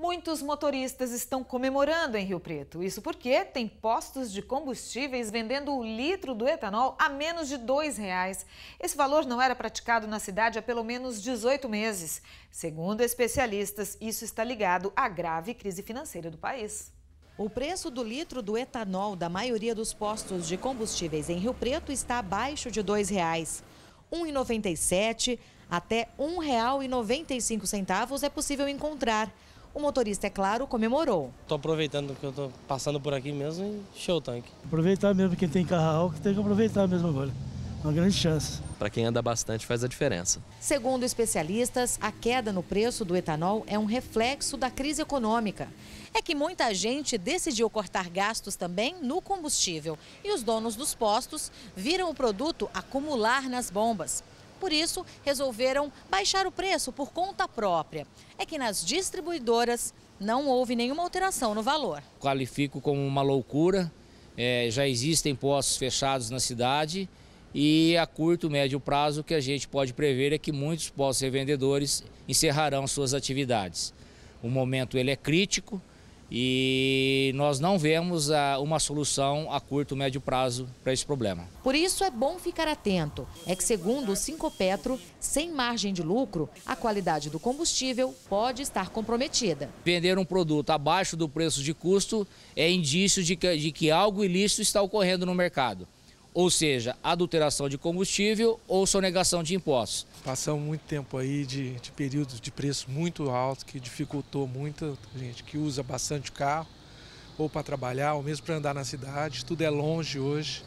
Muitos motoristas estão comemorando em Rio Preto. Isso porque tem postos de combustíveis vendendo o litro do etanol a menos de R$ 2,00. Esse valor não era praticado na cidade há pelo menos 18 meses. Segundo especialistas, isso está ligado à grave crise financeira do país. O preço do litro do etanol da maioria dos postos de combustíveis em Rio Preto está abaixo de R$ 2,00. R$ 1,97 até R$ 1,95 é possível encontrar. O motorista, é claro, comemorou. Estou aproveitando que eu estou passando por aqui mesmo e show o tanque. Aproveitar mesmo, quem tem carro alto tem que aproveitar mesmo agora uma grande chance. Para quem anda bastante, faz a diferença. Segundo especialistas, a queda no preço do etanol é um reflexo da crise econômica. É que muita gente decidiu cortar gastos também no combustível e os donos dos postos viram o produto acumular nas bombas. Por isso, resolveram baixar o preço por conta própria. É que nas distribuidoras não houve nenhuma alteração no valor. Qualifico como uma loucura. É, já existem postos fechados na cidade e a curto, médio prazo, o que a gente pode prever é que muitos postos revendedores encerrarão suas atividades. O momento ele é crítico, e nós não vemos ah, uma solução a curto, médio prazo para esse problema. Por isso é bom ficar atento. É que segundo o Sincopetro, sem margem de lucro, a qualidade do combustível pode estar comprometida. Vender um produto abaixo do preço de custo é indício de que, de que algo ilícito está ocorrendo no mercado ou seja, adulteração de combustível ou sonegação de impostos. Passamos muito tempo aí de, de períodos de preço muito alto, que dificultou muita gente que usa bastante carro, ou para trabalhar, ou mesmo para andar na cidade, tudo é longe hoje.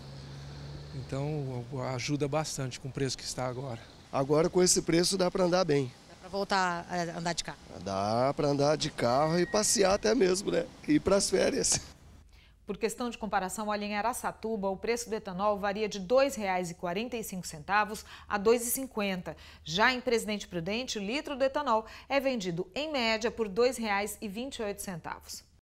Então ajuda bastante com o preço que está agora. Agora com esse preço dá para andar bem. Dá para voltar a andar de carro? Dá para andar de carro e passear até mesmo, né? E ir para as férias. Por questão de comparação, olha, em Aracatuba, o preço do etanol varia de R$ 2,45 a R$ 2,50. Já em Presidente Prudente, o litro do etanol é vendido, em média, por R$ 2,28.